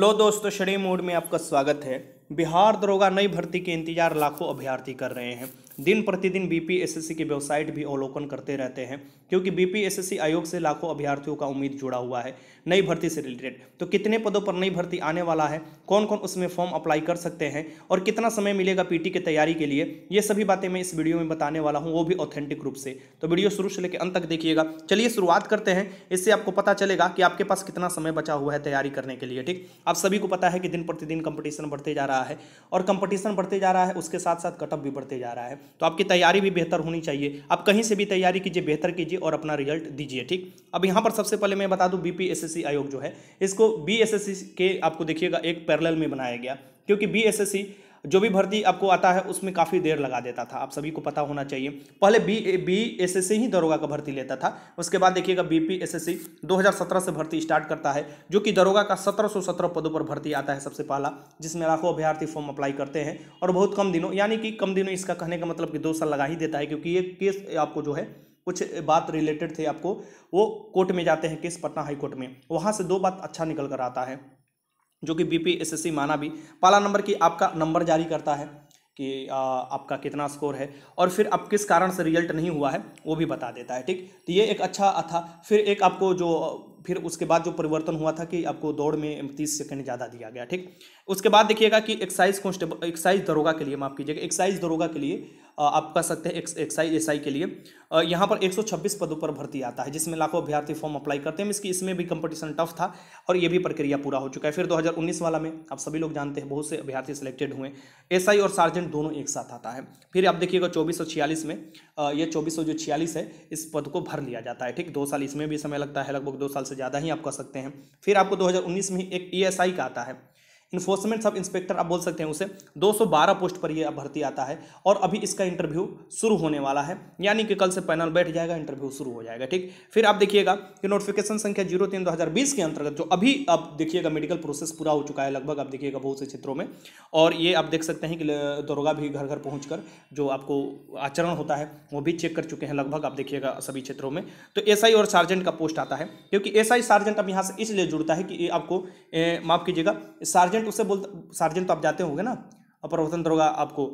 hello दोस्तों Shri mode में आपका स्वागत है बिहार दरोगा नई भर्ती के इंतजार लाखों अभ्यर्थी कर रहे हैं दिन प्रतिदिन बीपीएसएससी की वेबसाइट भी अवलोकन करते रहते हैं क्योंकि बीपीएसएससी आयोग से लाखों अभ्यर्थियों का उम्मीद जुड़ा हुआ है नई भर्ती से रिलेटेड तो कितने पदों पर नई भर्ती आने वाला है कौन कौन उसमें फॉर्म अप्लाई कर सकते हैं और कितना समय मिलेगा पीटी की तैयारी के लिए ये सभी बातें मैं इस वीडियो में बताने वाला हूँ वो भी ऑथेंटिक रूप से तो वीडियो शुरू से लेकर अंत तक देखिएगा चलिए शुरुआत करते हैं इससे आपको पता चलेगा कि आपके पास कितना समय बचा हुआ है तैयारी करने के लिए ठीक आप सभी को पता है कि दिन प्रतिदिन कंपटीशन बढ़ते जा रहा है और कंपटीशन बढ़ते जा रहा है उसके साथ साथ कटअप भी बढ़ते जा रहा है तो आपकी तैयारी भी बेहतर होनी चाहिए आप कहीं से भी तैयारी कीजिए बेहतर कीजिए और अपना रिजल्ट दीजिए ठीक अब यहाँ पर सबसे पहले मैं बता दूँ बीपीएसएससी आयोग जो है इसको बी के आपको देखिएगा एक पैरल में बनाया गया क्योंकि बी जो भी भर्ती आपको आता है उसमें काफ़ी देर लगा देता था आप सभी को पता होना चाहिए पहले B B S S C ही दरोगा का भर्ती लेता था उसके बाद देखिएगा B P S S C दो हज़ार सत्रह से भर्ती स्टार्ट करता है जो कि दरोगा का सत्रह सौ सत्रह पदों पर भर्ती आता है सबसे पहला जिसमें लाखों अभ्यर्थी फॉर्म अप्लाई करते हैं और बहुत कम दिनों यानी कि कम दिनों इसका कहने का मतलब कि दो साल लगा ही देता है क्योंकि ये केस आपको जो है कुछ बात रिलेटेड थे आपको वो कोर्ट में जाते हैं केस पटना हाई कोर्ट में वहाँ से दो बात अच्छा निकल कर आता है जो कि बीपीएसएससी माना भी पाला नंबर की आपका नंबर जारी करता है कि आ, आपका कितना स्कोर है और फिर आप किस कारण से रिजल्ट नहीं हुआ है वो भी बता देता है ठीक तो ये एक अच्छा था फिर एक आपको जो फिर उसके बाद जो परिवर्तन हुआ था कि आपको दौड़ में तीस सेकंड ज़्यादा दिया गया ठीक उसके बाद देखिएगा कि एक्साइज कॉन्स्टेबल एक्साइज दरोगा के लिए माफ़ कीजिएगा एक्साइज दरोगा के लिए आप कह सकते हैं एक्साइज एस के लिए यहाँ पर 126 पदों पर भर्ती आता है जिसमें लाखों अभ्यर्थी फॉर्म अप्लाई करते हैं इसकी इसमें भी कंपटीशन टफ था और ये भी प्रक्रिया पूरा हो चुका है फिर 2019 वाला में आप सभी लोग जानते हैं बहुत से अभ्यर्थी सिलेक्टेड हुए एसआई और सार्जेंट दोनों एक साथ आता है फिर आप देखिएगा चौबीस में यह चौबीस है इस पद को भर लिया जाता है ठीक दो साल इसमें भी समय लगता है लगभग दो साल से ज़्यादा ही आप कर सकते हैं फिर आपको 2019 में एक ई एस आई का आता है इन्फोर्समेंट सब इंस्पेक्टर आप बोल सकते हैं उसे 212 पोस्ट पर यह भर्ती आता है और अभी इसका इंटरव्यू शुरू होने वाला है यानी कि कल से पैनल बैठ जाएगा इंटरव्यू शुरू हो जाएगा ठीक फिर आप देखिएगा कि नोटिफिकेशन संख्या जीरो तीन दो हज़ार बीस के अंतर्गत जो अभी आप देखिएगा मेडिकल प्रोसेस पूरा हो चुका है लगभग आप देखिएगा बहुत से क्षेत्रों में और ये आप देख सकते हैं कि दरोगा भी घर घर पहुँच जो आपको आचरण होता है वो भी चेक कर चुके हैं लगभग आप देखिएगा सभी क्षेत्रों में तो एस और सार्जेंट का पोस्ट आता है क्योंकि एस सार्जेंट अब यहाँ से इसलिए जुड़ता है कि आपको माफ़ कीजिएगा सार्जेंट सार्जेंट उसे बोलते सार्जेंट तो आप जाते होंगे ना और प्रवर्तन दरोगा आपको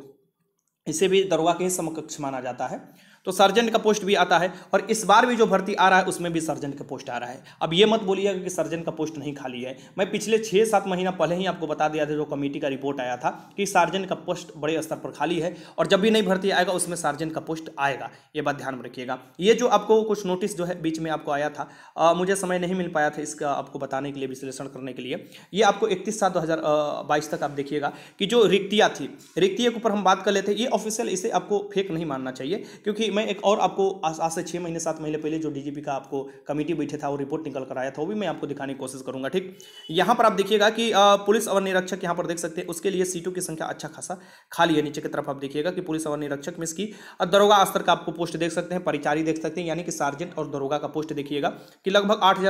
इसे भी दरोगा के समकक्ष माना जाता है तो सर्जन का पोस्ट भी आता है और इस बार भी जो भर्ती आ रहा है उसमें भी सर्जन का पोस्ट आ रहा है अब ये मत बोलिएगा कि सर्जन का पोस्ट नहीं खाली है मैं पिछले छः सात महीना पहले ही आपको बता दिया था जो कमेटी का रिपोर्ट आया था कि सार्जन का पोस्ट बड़े स्तर पर खाली है और जब भी नई भर्ती आएगा उसमें सार्जन का पोस्ट आएगा ये बात ध्यान में रखिएगा ये जो आपको कुछ नोटिस जो है बीच में आपको आया था आ, मुझे समय नहीं मिल पाया था इसका आपको बताने के लिए विश्लेषण करने के लिए ये आपको इकतीस सात दो तक आप देखिएगा कि जो रिक्तिया थी रिक्तिया के ऊपर हम बात कर लेते हैं ये ऑफिशियल इसे आपको फेक नहीं मानना चाहिए क्योंकि मैं एक और आपको आज आज से छः महीने सात महीने पहले जो डी का आपको कमेटी बैठे था वो रिपोर्ट निकल कर आया था वो भी मैं आपको दिखाने की कोशिश करूंगा ठीक यहाँ पर आप देखिएगा कि पुलिस अवर निरीक्षक यहाँ पर देख सकते हैं उसके लिए सीटों की संख्या अच्छा खासा खाली है नीचे की तरफ आप देखिएगा कि पुलिस अवर निरीक्षक में इसकी दरोगा स्तर का आपको पोस्ट देख सकते हैं परिचारी देख सकते हैं यानी कि सार्जेंट और दरोगा का पोस्ट देखिएगा कि लगभग आठ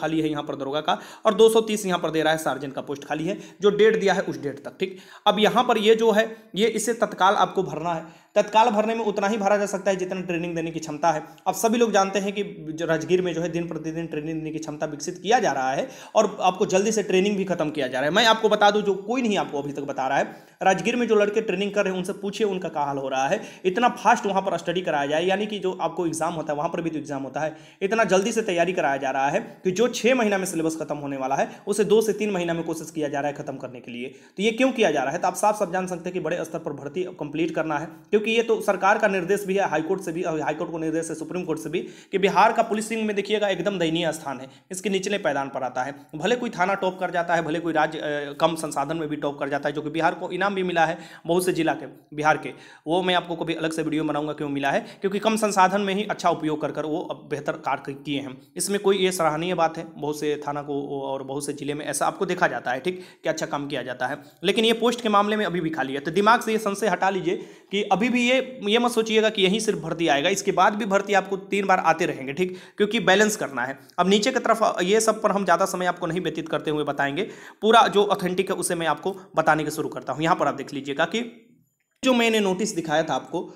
खाली है यहाँ पर दरोगा का और दो यहाँ पर दे रहा है सार्जेंट का पोस्ट खाली है जो डेट दिया है उस डेट तक ठीक अब यहाँ पर ये जो है ये इसे तत्काल आपको भरना है तत्काल भरने में उतना ही भरा जा सकता है जितना ट्रेनिंग देने की क्षमता है अब सभी लोग जानते हैं कि राजगीर में जो है दिन प्रतिदिन ट्रेनिंग देने की क्षमता विकसित किया जा रहा है और आपको जल्दी से ट्रेनिंग भी खत्म किया जा रहा है मैं आपको बता दूं जो कोई नहीं आपको अभी तक बता रहा है राजगीर में जो लड़के ट्रेनिंग कर रहे हैं उनसे पूछिए उनका क्या हाल हो रहा है इतना फास्ट वहाँ पर स्टडी कराया जाए यानी कि जो आपको एग्जाम होता है वहाँ पर भी तो एग्जाम होता है इतना जल्दी से तैयारी कराया जा रहा है कि जो छः महीना में सिलेबस खत्म होने वाला है उसे दो से तीन महीना में कोशिश किया जा रहा है खत्म करने के लिए तो ये क्यों किया जा रहा है तो आप साफ साफ जान सकते हैं कि बड़े स्तर पर भर्ती कंप्लीट करना है क्योंकि क्योंकि ये तो सरकार का निर्देश भी है हाईकोर्ट से भी हाईकोर्ट को निर्देश है सुप्रीम कोर्ट से भी कि बिहार का पुलिसिंग में देखिएगा एकदम दयनीय स्थान है इसके निचले पैदान पर आता है भले कोई थाना टॉप कर जाता है भले कोई राज्य कम संसाधन में भी टॉप कर जाता है जो कि बिहार को इनाम भी मिला है बहुत से जिला के बिहार के वो मैं आपको कभी अलग से वीडियो बनाऊंगा क्यों मिला है क्योंकि कम संसाधन में ही अच्छा उपयोग कर कर वो बेहतर कार्य किए हैं इसमें कोई ये सराहनीय बात है बहुत से थाना को और बहुत से जिले में ऐसा आपको देखा जाता है ठीक कि अच्छा काम किया जाता है लेकिन ये पोस्ट के मामले में अभी भी खाली है तो दिमाग से ये संशय हटा लीजिए कि अभी कभी भी ये ये मत सोचिएगा कि यहीं सिर्फ भर्ती आएगा इसके बाद भी भर्ती आपको तीन बार आते रहेंगे ठीक क्योंकि बैलेंस करना है अब नीचे की तरफ ये सब पर हम ज़्यादा समय आपको नहीं व्यतीत करते हुए बताएंगे पूरा जो ऑथेंटिक है उसे मैं आपको बताने के शुरू करता हूँ यहाँ पर आप देख लीजिएगा कि जो मैंने नोटिस दिखाया था आपको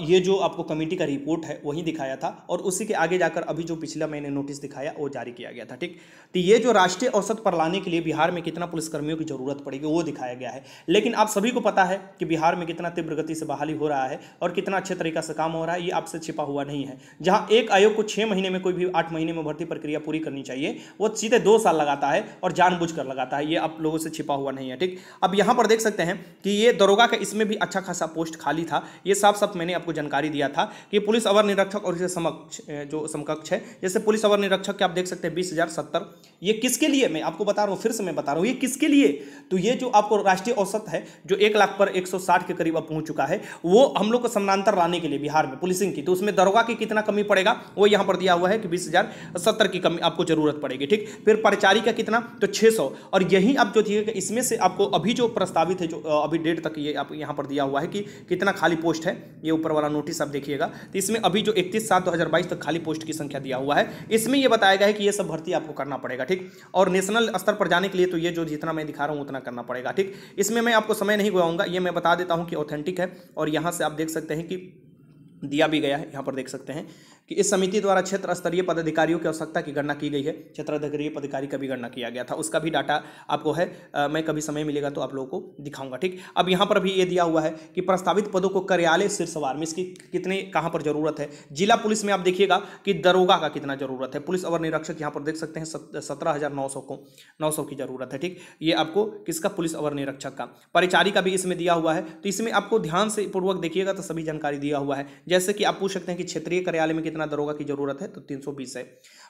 ये जो आपको कमेटी का रिपोर्ट है वही दिखाया था और उसी के आगे जाकर अभी जो पिछला मैंने नोटिस दिखाया वो जारी किया गया था ठीक तो ये जो राष्ट्रीय औसत पर लाने के लिए बिहार में कितना पुलिसकर्मियों की जरूरत पड़ेगी वो दिखाया गया है लेकिन आप सभी को पता है कि बिहार में कितना तीव्र गति से बहाली हो रहा है और कितना अच्छे तरीका से काम हो रहा है ये आपसे छिपा हुआ नहीं है जहाँ एक आयोग को छः महीने में कोई भी आठ महीने में भर्ती प्रक्रिया पूरी करनी चाहिए वो सीधे दो साल लगाता है और जानबूझ कर लगाता है ये आप लोगों से छिपा हुआ नहीं है ठीक अब यहाँ पर देख सकते हैं कि ये दरोगा का इसमें भी अच्छा खासा पोस्ट खाली था ये साफ साफ मैंने आपको जानकारी दिया था कि पुलिस अवर निरीक्षक और इसे समक्ष जो समकक्ष है जैसे पुलिस अवर निरीक्षक के आप देख सकते हैं बीस हज़ार सत्तर ये किसके लिए मैं आपको बता रहा हूँ फिर से मैं बता रहा हूँ ये किसके लिए तो ये जो आपको राष्ट्रीय औसत है जो एक लाख पर एक सौ साठ के करीब अब पहुँच चुका है वो हम लोग को समानांतर लाने के लिए बिहार में पुलिसिंग की तो उसमें दरोगा की कितना कमी पड़ेगा वो यहाँ पर दिया हुआ है कि बीस हज़ार सत्तर की कमी आपको जरूरत पड़ेगी ठीक फिर परिचारी का कितना तो छः सौ और यही आप जो थी इसमें से आपको अभी जो प्रस्तावित है जो अभी डेट तक ये आप यहाँ पर दिया हुआ है कि कितना खाली पोस्ट है ये ये ऊपर वाला नोटिस आप देखिएगा तो इसमें अभी जो इकतीस सात दो तक खाली पोस्ट की संख्या दिया हुआ है इसमें ये बताया गया है कि ये सब भर्ती आपको करना पड़ेगा ठीक और नेशनल स्तर पर जाने के लिए तो ये जो जितना मैं दिखा रहा हूँ उतना करना पड़ेगा ठीक इसमें मैं आपको समय नहीं गुआऊंगा ये मैं बता देता हूँ कि ऑथेंटिक है और यहाँ से आप देख सकते हैं कि दिया भी गया है यहाँ पर देख सकते हैं कि इस समिति द्वारा क्षेत्र स्तरीय पदाधिकारियों की आवश्यकता की गणना की गई है क्षेत्र अधिकारी पदाधिकारी का भी गणना किया गया था उसका भी डाटा आपको है आ, मैं कभी समय मिलेगा तो आप लोगों को दिखाऊंगा ठीक अब यहाँ पर भी ये दिया हुआ है कि प्रस्तावित पदों को कार्यालय शीर्षवार में इसकी कितने कहाँ पर जरूरत है जिला पुलिस में आप देखिएगा कि दरोगा का कितना जरूरत है पुलिस अवर निरीक्षक यहाँ पर देख सकते हैं सत्रह हज़ार नौ सौ को नौ सौ की जरूरत है ठीक ये आपको किसका पुलिस अवर निरीक्षक का परिचारी का भी इसमें दिया हुआ है तो इसमें आपको ध्यान से पूर्वक देखिएगा तो सभी जानकारी दिया हुआ है जैसे कि आप पूछ सकते हैं कि क्षेत्रीय कार्यालय में कितना कितना दरोगा की जरूरत है तो 320 है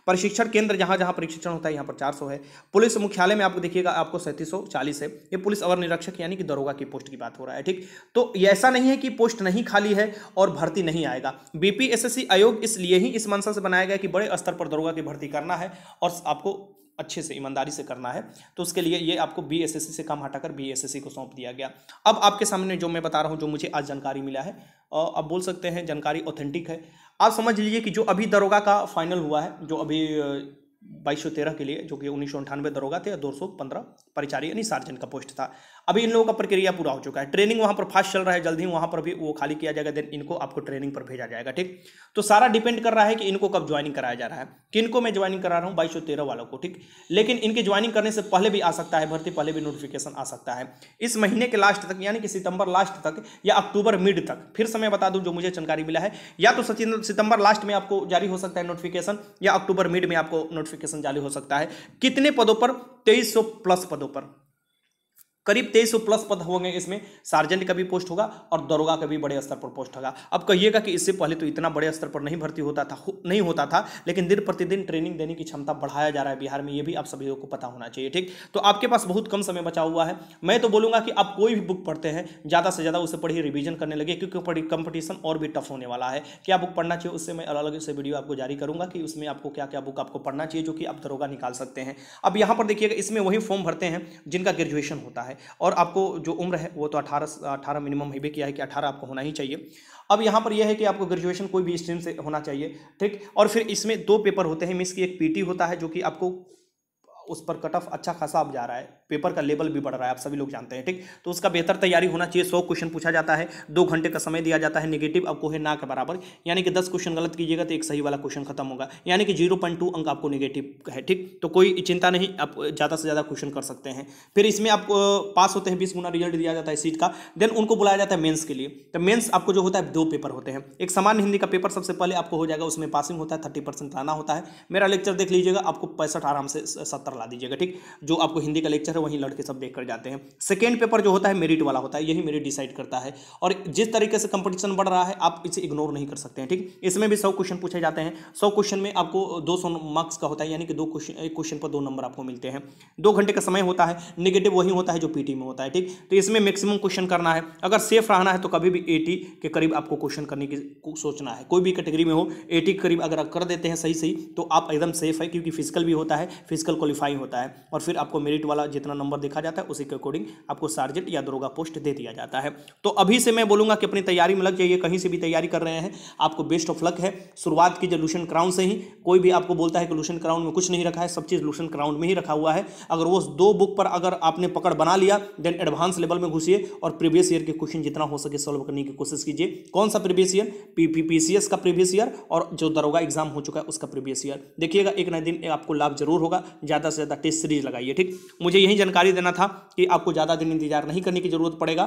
प्रशिक्षण केंद्र जहां जहां प्रशिक्षण होता है यहां पर 400 है पुलिस मुख्यालय में आपको देखिएगा आपको सैंतीस है ये पुलिस अवर निरीक्षक यानी कि दरोगा की पोस्ट की बात हो रहा है ठीक तो ऐसा नहीं है कि पोस्ट नहीं खाली है और भर्ती नहीं आएगा बीपीएसएससी आयोग इसलिए ही इस मंशा से बनाया गया कि बड़े स्तर पर दरोगा की भर्ती करना है और आपको अच्छे से ईमानदारी से करना है तो उसके लिए ये आपको बी से काम हटाकर बी को सौंप दिया गया अब आपके सामने जो मैं बता रहा हूँ जो मुझे आज जानकारी मिला है आप बोल सकते हैं जानकारी ऑथेंटिक है आप समझ लीजिए कि जो अभी दरोगा का फाइनल हुआ है जो अभी बाईस के लिए जो कि उन्नीस दरोगा थे दो सौ परिचारी यानी सार्जन का पोस्ट था अभी इन लोगों का प्रक्रिया पूरा हो चुका है ट्रेनिंग वहां पर फास्ट चल रहा है जल्दी वहां पर भी वो खाली किया जाएगा देन इनको आपको ट्रेनिंग पर भेजा जाएगा ठीक तो सारा डिपेंड कर रहा है कि इनको कब ज्वाइनिंग कराया जा रहा है किनको मैं ज्वाइनिंग करा रहा हूँ बाईस तेरह वालों को ठीक लेकिन इनकी ज्वाइनिंग करने से पहले भी आ सकता है भर्ती पहले भी नोटिफिकेशन आ सकता है इस महीने के लास्ट तक यानी कि सितंबर लास्ट तक या अक्टूबर मिड तक फिर समय बता दूँ जो मुझे जानकारी मिला है या तो सितंबर लास्ट में आपको जारी हो सकता है नोटिफिकेशन या अक्टूबर मिड में आपको नोटिफिकेशन जारी हो सकता है कितने पदों पर तेईस प्लस पदों पर करीब तेईस प्लस पद होंगे इसमें सार्जेंट का भी पोस्ट होगा और दरोगा का भी बड़े स्तर पर पोस्ट होगा अब कहिएगा कि इससे पहले तो इतना बड़े स्तर पर नहीं भर्ती होता था नहीं होता था लेकिन दिन प्रतिदिन ट्रेनिंग देने की क्षमता बढ़ाया जा रहा है बिहार में ये भी आप सभी को पता होना चाहिए ठीक तो आपके पास बहुत कम समय बचा हुआ है मैं तो बोलूँगा कि आप कोई भी बुक पढ़ते हैं ज़्यादा से ज़्यादा उसे पढ़िए रिविजन करने लगे क्योंकि कंपटीशन और भी टफ होने वाला है क्या बुक पढ़ना चाहिए उससे मैं अलग अलग से वीडियो आपको जारी करूँगा कि उसमें आपको क्या क्या बुक आपको पढ़ना चाहिए जो कि आप दरोगा निकाल सकते हैं अब यहाँ पर देखिएगा इसमें वही फॉर्म भरते हैं जिनका ग्रेजुएशन होता है और आपको जो उम्र है वो तो अठारह अठारह मिनिमम भी किया है कि अठारह आपको होना ही चाहिए अब यहाँ पर यह है कि आपको ग्रेजुएशन कोई भी स्ट्रीम से होना चाहिए ठीक और फिर इसमें दो पेपर होते हैं मिस की एक पीटी होता है जो कि आपको उस पर कट ऑफ अच्छा खासा अब जा रहा है पेपर का लेवल भी बढ़ रहा है आप सभी लोग जानते हैं ठीक तो उसका बेहतर तैयारी होना चाहिए सौ क्वेश्चन पूछा जाता है दो घंटे का समय दिया जाता है निगेटिव आपको है ना के बराबर यानी कि दस क्वेश्चन गलत कीजिएगा तो एक सही वाला क्वेश्चन खत्म होगा यानी कि जीरो पॉइंट टू अंक आपको निगेटिव है ठीक तो कोई चिंता नहीं आप ज़्यादा से ज़्यादा क्वेश्चन कर सकते हैं फिर इसमें आप पास होते हैं बीस गुना रिजल्ट दिया जाता है सीट का देन उनको बुलाया जाता है मेन्स के लिए तो मेन्स आपको जो होता है दो पेपर होते हैं एक सामान्य हिंदी का पेपर सबसे पहले आपको हो जाएगा उसमें पासिंग होता है थर्टी परसेंट लाना होता है मेरा लेक्चर देख लीजिएगा आपको पैंसठ आराम से सत्तर पत्र ला दीजिएगा ठीक जो आपको हिंदी का लेक्चर है वहीं लड़के सब देख कर जाते हैं सेकेंड पेपर जो होता है मेरिट वाला होता है यही मेरिट डिसाइड करता है और जिस तरीके से कंपटीशन बढ़ रहा है आप इसे इग्नोर नहीं कर सकते हैं ठीक इसमें भी सौ क्वेश्चन पूछे जाते हैं सौ क्वेश्चन में आपको दो मार्क्स का होता है यानी कि दो क्वेश्चन एक क्वेश्चन पर दो नंबर आपको मिलते हैं दो घंटे का समय होता है निगेटिव वही होता है जो पी में होता है ठीक तो इसमें मैक्सिमम क्वेश्चन करना है अगर सेफ रहना है तो कभी भी एटी के करीब आपको क्वेश्चन करने की सोचना है कोई भी कैटेगरी में हो एटी के करीब अगर कर देते हैं सही सही तो आप एकदम सेफ है क्योंकि फिजिकल भी होता है फिजिकल क्वालिफाई वेरीफाई होता है और फिर आपको मेरिट वाला जितना नंबर देखा जाता है उसी के अकॉर्डिंग आपको सार्जेंट या दरोगा पोस्ट दे दिया जाता है तो अभी से मैं बोलूँगा कि अपनी तैयारी में लग जाइए कहीं से भी तैयारी कर रहे हैं आपको बेस्ट ऑफ लक है शुरुआत कीजिए लूशन क्राउन से ही कोई भी आपको बोलता है कि लूशन क्राउन में कुछ नहीं रखा है सब चीज़ लूशन क्राउन में ही रखा हुआ है अगर वो दो बुक पर अगर आपने पकड़ बना लिया देन एडवांस लेवल में घुसिए और प्रीवियस ईयर के क्वेश्चन जितना हो सके सॉल्व करने की कोशिश कीजिए कौन सा प्रीवियस ईयर पीपीपीसीएस का प्रीवियस ईयर और जो दरोगा एग्जाम हो चुका है उसका प्रीवियस ईयर देखिएगा एक ना दिन आपको लाभ जरूर होगा ज़्यादा ज़्यादा से ज़्यादा टेस्ट सीरीज लगाइए ठीक मुझे यही जानकारी देना था कि आपको ज़्यादा दिन इंतजार नहीं करने की ज़रूरत पड़ेगा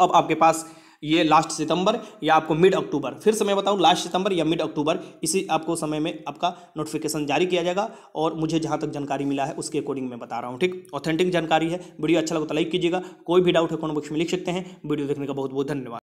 अब आपके पास ये लास्ट सितंबर या आपको मिड अक्टूबर फिर से मैं बताऊँ लास्ट सितंबर या मिड अक्टूबर इसी आपको समय में आपका नोटिफिकेशन जारी किया जाएगा और मुझे जहाँ तक जानकारी मिला है उसके अकॉर्डिंग मैं बता रहा हूँ ठीक ऑथेंटिक जानकारी है वीडियो अच्छा लगता तो लाइक कीजिएगा कोई भी डाउट है कौन बुक्स में लिख सकते हैं वीडियो देखने का बहुत बहुत धन्यवाद